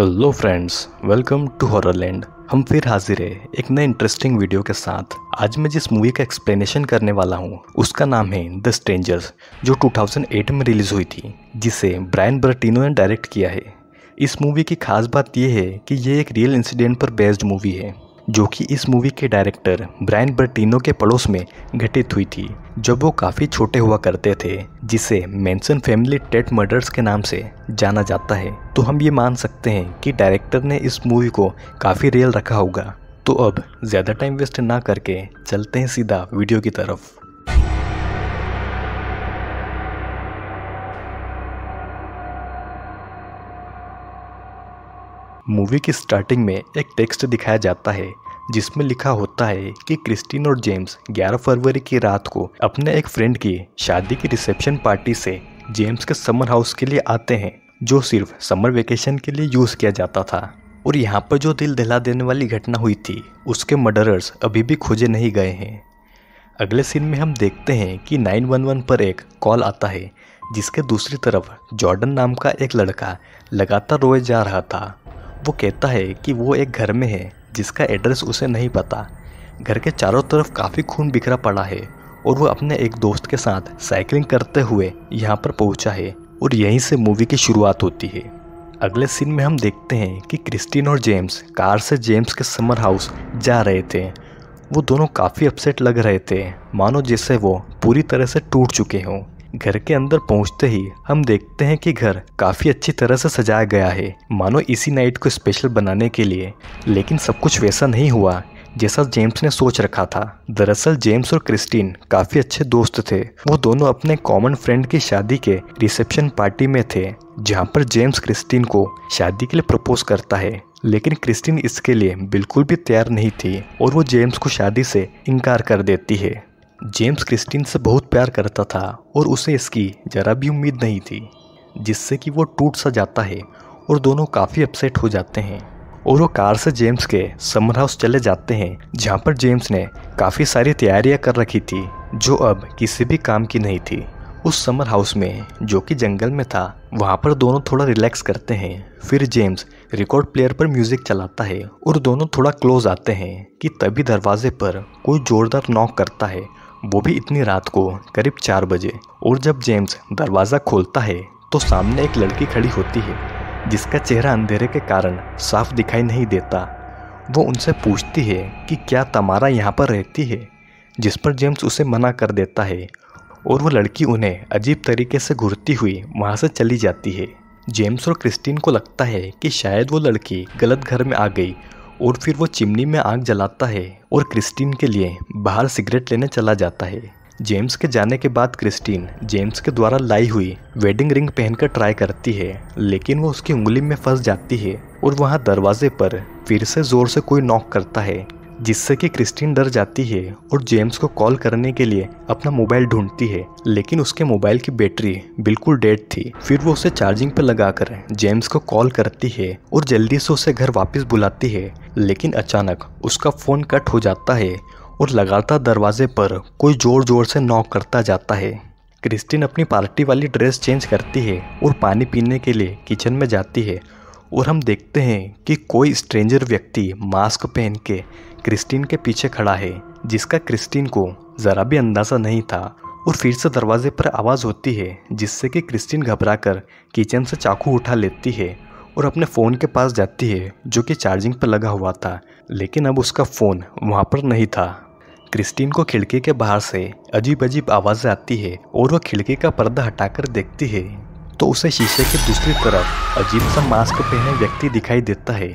hello friends welcome to land हम फिर हाजिर है एक नए इंटरेस्टिंग वीडियो के साथ आज मैं जिस मूवी का एक्सप्लेनेशन करने वाला हूँ उसका नाम है द स्ट्रेंजर्स जो 2008 में रिलीज हुई थी जिसे ब्रायन ब्रटिनो ने डायरेक्ट किया है इस मूवी की खास बात यह है कि ये एक रियल इंसिडेंट पर बेस्ड मूवी है जो कि इस मूवी के डायरेक्टर ब्रायन बर्टिनो के पड़ोस में घटित हुई थी जब वो काफ़ी छोटे हुआ करते थे जिसे मैंसन फैमिली टेट मर्डर्स के नाम से जाना जाता है तो हम ये मान सकते हैं कि डायरेक्टर ने इस मूवी को काफ़ी रियल रखा होगा तो अब ज़्यादा टाइम वेस्ट ना करके चलते हैं सीधा वीडियो की तरफ मूवी की स्टार्टिंग में एक टेक्स्ट दिखाया जाता है जिसमें लिखा होता है कि क्रिस्टीन और जेम्स 11 फरवरी की रात को अपने एक फ्रेंड की शादी की रिसेप्शन पार्टी से जेम्स के समर हाउस के लिए आते हैं जो सिर्फ समर वेकेशन के लिए यूज़ किया जाता था और यहाँ पर जो दिल दहला देने वाली घटना हुई थी उसके मर्डरर्स अभी भी खोजे नहीं गए हैं अगले सीन में हम देखते हैं कि 911 पर एक कॉल आता है जिसके दूसरी तरफ जॉर्डन नाम का एक लड़का लगातार रोए जा रहा था वो कहता है कि वो एक घर में है जिसका एड्रेस उसे नहीं पता घर के चारों तरफ काफ़ी खून बिखरा पड़ा है और वो अपने एक दोस्त के साथ साइकिलिंग करते हुए यहाँ पर पहुँचा है और यहीं से मूवी की शुरुआत होती है अगले सीन में हम देखते हैं कि क्रिस्टीन और जेम्स कार से जेम्स के समर हाउस जा रहे थे वो दोनों काफ़ी अपसेट लग रहे थे मानो जैसे वो पूरी तरह से टूट चुके हों घर के अंदर पहुंचते ही हम देखते हैं कि घर काफी अच्छी तरह से सजाया गया है मानो इसी नाइट को स्पेशल बनाने के लिए लेकिन सब कुछ वैसा नहीं हुआ जैसा जेम्स ने सोच रखा था दरअसल जेम्स और क्रिस्टीन काफी अच्छे दोस्त थे वो दोनों अपने कॉमन फ्रेंड की शादी के रिसेप्शन पार्टी में थे जहाँ पर जेम्स क्रिस्टीन को शादी के लिए प्रपोज करता है लेकिन क्रिस्टीन इसके लिए बिल्कुल भी तैयार नहीं थी और वो जेम्स को शादी से इनकार कर देती है जेम्स क्रिस्टीन से बहुत प्यार करता था और उसे इसकी ज़रा भी उम्मीद नहीं थी जिससे कि वो टूट सा जाता है और दोनों काफ़ी अपसेट हो जाते हैं और वो कार से जेम्स के समर हाउस चले जाते हैं जहाँ पर जेम्स ने काफ़ी सारी तैयारियाँ कर रखी थी जो अब किसी भी काम की नहीं थी उस समर हाउस में जो कि जंगल में था वहाँ पर दोनों थोड़ा रिलैक्स करते हैं फिर जेम्स रिकॉर्ड प्लेयर पर म्यूज़िक चलाता है और दोनों थोड़ा क्लोज आते हैं कि तभी दरवाजे पर कोई ज़ोरदार नॉक करता है वो भी इतनी रात को करीब चार बजे और जब जेम्स दरवाज़ा खोलता है तो सामने एक लड़की खड़ी होती है जिसका चेहरा अंधेरे के कारण साफ दिखाई नहीं देता वो उनसे पूछती है कि क्या तमारा यहाँ पर रहती है जिस पर जेम्स उसे मना कर देता है और वो लड़की उन्हें अजीब तरीके से घुरती हुई वहाँ से चली जाती है जेम्स और क्रिस्टीन को लगता है कि शायद वो लड़की गलत घर में आ गई और फिर वो चिमनी में आग जलाता है और क्रिस्टीन के लिए बाहर सिगरेट लेने चला जाता है जेम्स के जाने के बाद क्रिस्टीन जेम्स के द्वारा लाई हुई वेडिंग रिंग पहनकर ट्राई करती है लेकिन वो उसकी उंगली में फंस जाती है और वहाँ दरवाजे पर फिर से जोर से कोई नॉक करता है जिससे कि क्रिस्टीन डर जाती है और जेम्स को कॉल करने के लिए अपना मोबाइल ढूंढती है लेकिन उसके मोबाइल की बैटरी बिल्कुल डेड थी फिर वो उसे चार्जिंग पर लगाकर जेम्स को कॉल करती है और जल्दी से उसे घर वापस बुलाती है लेकिन अचानक उसका फ़ोन कट हो जाता है और लगातार दरवाजे पर कोई ज़ोर ज़ोर से नॉक करता जाता है क्रिस्टीन अपनी पार्टी वाली ड्रेस चेंज करती है और पानी पीने के लिए किचन में जाती है और हम देखते हैं कि कोई स्ट्रेंजर व्यक्ति मास्क पहन के क्रिस्टीन के पीछे खड़ा है जिसका क्रिस्टीन को ज़रा भी अंदाज़ा नहीं था और फिर से दरवाजे पर आवाज़ होती है जिससे कि क्रिस्टीन घबराकर किचन से चाकू उठा लेती है और अपने फ़ोन के पास जाती है जो कि चार्जिंग पर लगा हुआ था लेकिन अब उसका फ़ोन वहाँ पर नहीं था क्रिस्टीन को खिड़की के बाहर से अजीब अजीब आवाज़ें आती है और वह खिड़की का पर्दा हटाकर देखती है तो उसे शीशे के दूसरी तरफ अजीब सा मास्क पहने व्यक्ति दिखाई देता है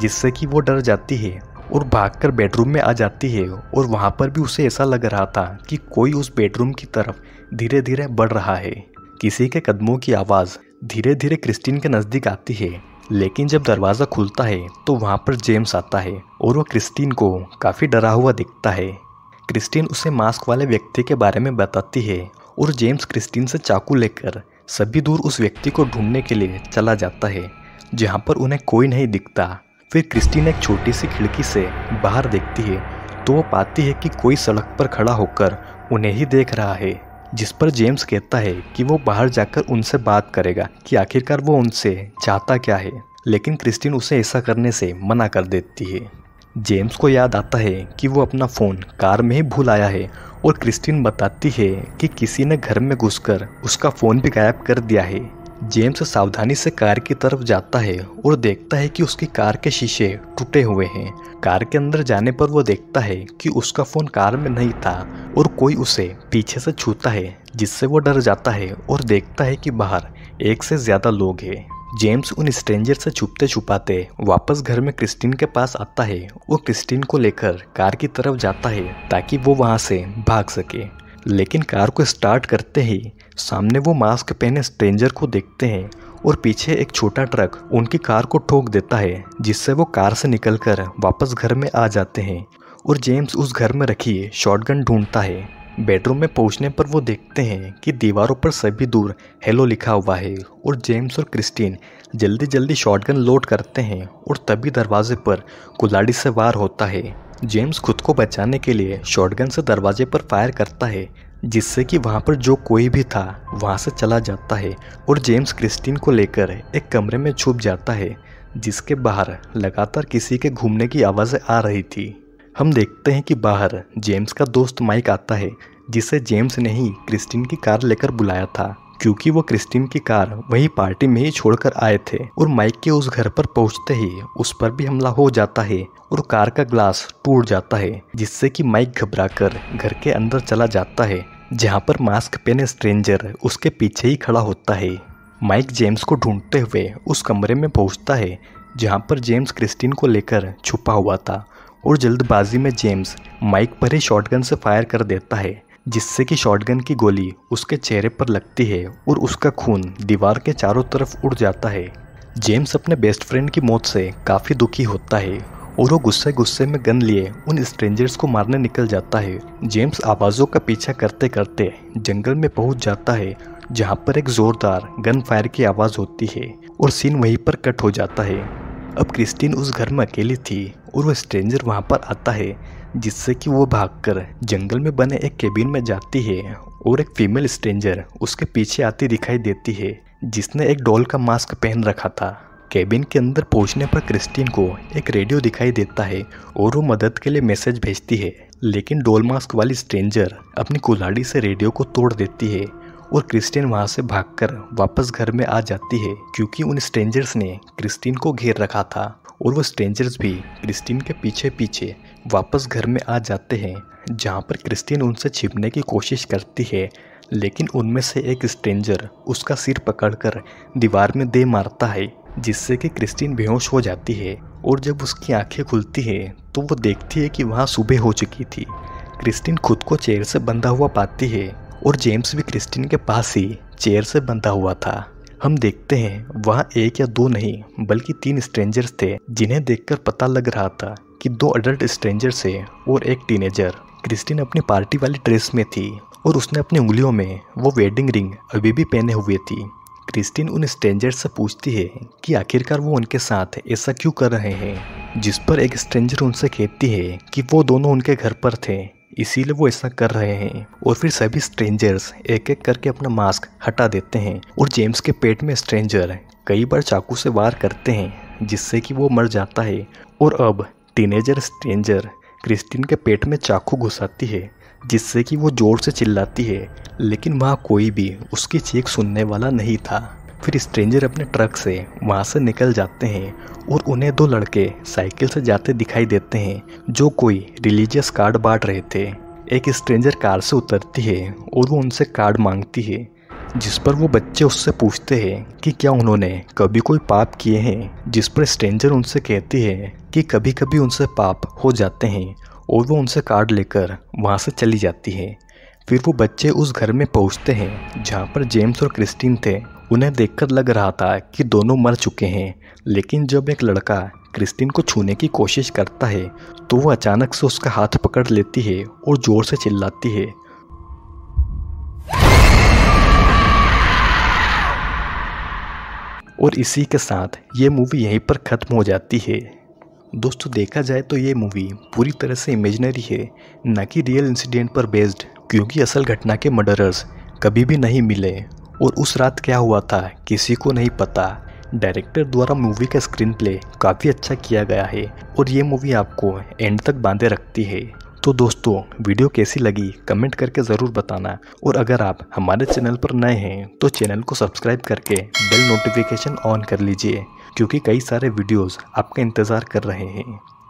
जिससे कि वो डर जाती है और भागकर बेडरूम में आ जाती है और वहाँ पर भी उसे ऐसा लग रहा था कि कोई उस बेडरूम की तरफ धीरे धीरे बढ़ रहा है किसी के कदमों की आवाज़ धीरे धीरे क्रिस्टीन के नज़दीक आती है लेकिन जब दरवाज़ा खुलता है तो वहाँ पर जेम्स आता है और वह क्रिस्टीन को काफ़ी डरा हुआ दिखता है क्रिस्टीन उसे मास्क वाले व्यक्ति के बारे में बताती है और जेम्स क्रिस्टीन से चाकू लेकर सभी दूर उस व्यक्ति को ढूंढने के लिए चला जाता है जहाँ पर उन्हें कोई नहीं दिखता फिर क्रिस्टीन एक छोटी सी खिड़की से बाहर देखती है तो वो पाती है कि कोई सड़क पर खड़ा होकर उन्हें ही देख रहा है जिस पर जेम्स कहता है कि वो बाहर जाकर उनसे बात करेगा कि आखिरकार वो उनसे चाहता क्या है लेकिन क्रिस्टीन उसे ऐसा करने से मना कर देती है जेम्स को याद आता है कि वो अपना फ़ोन कार में ही भूल आया है और क्रिस्टीन बताती है कि किसी ने घर में घुसकर उसका फ़ोन भी गायब कर दिया है जेम्स सावधानी से कार की तरफ जाता है और देखता है कि उसकी कार के शीशे टूटे हुए हैं कार के अंदर जाने पर वो देखता है कि उसका फ़ोन कार में नहीं था और कोई उसे पीछे से छूता है जिससे वो डर जाता है और देखता है कि बाहर एक से ज़्यादा लोग हैं जेम्स उन स्ट्रेंजर से छुपते छुपाते वापस घर में क्रिस्टीन के पास आता है और क्रिस्टीन को लेकर कार की तरफ जाता है ताकि वो वहाँ से भाग सके लेकिन कार को स्टार्ट करते ही सामने वो मास्क पहने स्ट्रेंजर को देखते हैं और पीछे एक छोटा ट्रक उनकी कार को ठोक देता है जिससे वो कार से निकलकर वापस घर में आ जाते हैं और जेम्स उस घर में रखी शॉटगन ढूंढता है बेडरूम में पहुंचने पर वो देखते हैं कि दीवारों पर सभी दूर हेलो लिखा हुआ है और जेम्स और क्रिस्टीन जल्दी जल्दी शॉटगन लोड करते हैं और तभी दरवाजे पर कुलाड़ी से वार होता है जेम्स खुद को बचाने के लिए शॉटगन से दरवाजे पर फायर करता है जिससे कि वहाँ पर जो कोई भी था वहाँ से चला जाता है और जेम्स क्रिस्टीन को लेकर एक कमरे में छुप जाता है जिसके बाहर लगातार किसी के घूमने की आवाज़ें आ रही थी हम देखते हैं कि बाहर जेम्स का दोस्त माइक आता है जिसे जेम्स ने ही क्रिस्टिन की कार लेकर बुलाया था क्योंकि वो क्रिस्टिन की कार वही पार्टी में ही छोड़कर आए थे और माइक के उस घर पर पहुंचते ही उस पर भी हमला हो जाता है और कार का ग्लास टूट जाता है जिससे कि माइक घबराकर घर के अंदर चला जाता है जहां पर मास्क पहने स्ट्रेंजर उसके पीछे ही खड़ा होता है माइक जेम्स को ढूंढते हुए उस कमरे में पहुंचता है जहां पर जेम्स क्रिस्टिन को लेकर छुपा हुआ था और जल्दबाजी में जेम्स माइक पर ही शॉटगन से फायर कर देता है जिससे कि शॉटगन की गोली उसके चेहरे पर लगती है और उसका खून दीवार के चारों तरफ उड़ जाता है जेम्स अपने बेस्ट फ्रेंड की मौत से काफ़ी दुखी होता है और वो गुस्से गुस्से में गन लिए उन स्ट्रेंजर्स को मारने निकल जाता है जेम्स आवाज़ों का पीछा करते करते जंगल में पहुंच जाता है जहां पर एक ज़ोरदार गन फायर की आवाज़ होती है और सीन वहीं पर कट हो जाता है अब क्रिस्टीन उस घर में अकेली थी और वो स्ट्रेंजर वहाँ पर आता है जिससे कि वो भागकर जंगल में बने एक केबिन में जाती है और एक फीमेल स्ट्रेंजर उसके पीछे आती दिखाई देती है जिसने एक डॉल का मास्क पहन रखा था केबिन के अंदर पहुंचने पर क्रिस्टीन को एक रेडियो दिखाई देता है और वो मदद के लिए मैसेज भेजती है लेकिन डोल मास्क वाली स्ट्रेंजर अपनी कुल्हाड़ी से रेडियो को तोड़ देती है और क्रिस्टीन वहाँ से भागकर वापस घर में आ जाती है क्योंकि उन स्ट्रेंजर्स ने क्रिस्टीन को घेर रखा था और वो स्ट्रेंजर्स भी क्रिस्टीन के पीछे पीछे वापस घर में आ जाते हैं जहाँ पर क्रिस्टीन उनसे छिपने की कोशिश करती है लेकिन उनमें से एक स्ट्रेंजर उसका सिर पकड़कर दीवार में दे मारता है जिससे कि क्रिस्टीन बेहोश हो जाती है और जब उसकी आंखें खुलती है तो वो देखती है कि वहाँ सुबह हो चुकी थी क्रिस्टीन खुद को चेयर से बंधा हुआ पाती है और जेम्स भी क्रिस्टीन के पास ही चेयर से बंधा हुआ था हम देखते हैं वहाँ एक या दो नहीं बल्कि तीन स्ट्रेंजर्स थे जिन्हें देखकर पता लग रहा था कि दो अडल्ट स्ट्रेंजर्स है और एक टीनेजर क्रिस्टीन अपनी पार्टी वाली ड्रेस में थी और उसने अपनी उंगलियों में वो वेडिंग रिंग अभी भी पहने हुए थी क्रिस्टीन उन स्ट्रेंजर से पूछती है कि आखिरकार वो उनके साथ ऐसा क्यों कर रहे हैं जिस पर एक स्ट्रेंजर उनसे कहती है कि वो दोनों उनके घर पर थे इसीलिए वो ऐसा कर रहे हैं और फिर सभी स्ट्रेंजर्स एक एक करके अपना मास्क हटा देते हैं और जेम्स के पेट में स्ट्रेंजर कई बार चाकू से वार करते हैं जिससे कि वो मर जाता है और अब टीनेजर स्ट्रेंजर क्रिस्टीन के पेट में चाकू घुसाती है जिससे कि वो ज़ोर से चिल्लाती है लेकिन वहाँ कोई भी उसकी चीख सुनने वाला नहीं था फिर स्ट्रेंजर अपने ट्रक से वहाँ से निकल जाते हैं और उन्हें दो लड़के साइकिल से जाते दिखाई देते हैं जो कोई रिलीजियस कार्ड बांट रहे थे एक स्ट्रेंजर कार से उतरती है और वो उनसे कार्ड मांगती है जिस पर वो बच्चे उससे पूछते हैं कि क्या उन्होंने कभी कोई पाप किए हैं जिस पर स्ट्रेंजर उनसे कहती है कि कभी कभी उनसे पाप हो जाते हैं और वो उनसे कार्ड लेकर वहाँ से चली जाती है फिर वो बच्चे उस घर में पहुँचते हैं जहाँ पर जेम्स और क्रिस्टीन थे उन्हें देखकर लग रहा था कि दोनों मर चुके हैं लेकिन जब एक लड़का क्रिस्टिन को छूने की कोशिश करता है तो वह अचानक से उसका हाथ पकड़ लेती है और ज़ोर से चिल्लाती है और इसी के साथ ये मूवी यहीं पर ख़त्म हो जाती है दोस्तों देखा जाए तो ये मूवी पूरी तरह से इमेजनरी है न कि रियल इंसिडेंट पर बेस्ड क्योंकि असल घटना के मर्डरर्स कभी भी नहीं मिले और उस रात क्या हुआ था किसी को नहीं पता डायरेक्टर द्वारा मूवी का स्क्रीन प्ले काफ़ी अच्छा किया गया है और ये मूवी आपको एंड तक बांधे रखती है तो दोस्तों वीडियो कैसी लगी कमेंट करके ज़रूर बताना और अगर आप हमारे चैनल पर नए हैं तो चैनल को सब्सक्राइब करके बेल नोटिफिकेशन ऑन कर लीजिए क्योंकि कई सारे वीडियोस आपका इंतज़ार कर रहे हैं